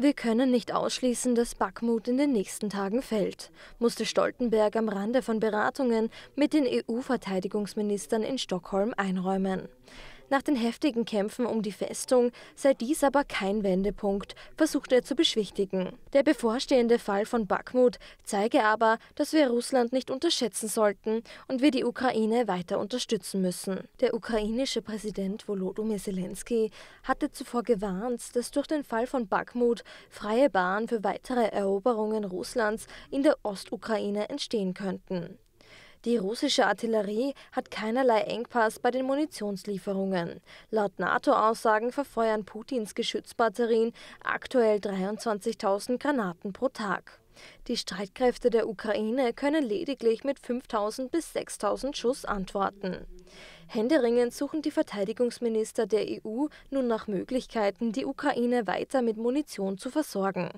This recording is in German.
Wir können nicht ausschließen, dass Backmut in den nächsten Tagen fällt, musste Stoltenberg am Rande von Beratungen mit den EU-Verteidigungsministern in Stockholm einräumen. Nach den heftigen Kämpfen um die Festung sei dies aber kein Wendepunkt, versuchte er zu beschwichtigen. Der bevorstehende Fall von Bakhmut zeige aber, dass wir Russland nicht unterschätzen sollten und wir die Ukraine weiter unterstützen müssen. Der ukrainische Präsident Volodymyr Zelensky hatte zuvor gewarnt, dass durch den Fall von Bakhmut freie Bahn für weitere Eroberungen Russlands in der Ostukraine entstehen könnten. Die russische Artillerie hat keinerlei Engpass bei den Munitionslieferungen. Laut NATO-Aussagen verfeuern Putins Geschützbatterien aktuell 23.000 Granaten pro Tag. Die Streitkräfte der Ukraine können lediglich mit 5000 bis 6000 Schuss antworten. Händeringend suchen die Verteidigungsminister der EU nun nach Möglichkeiten, die Ukraine weiter mit Munition zu versorgen.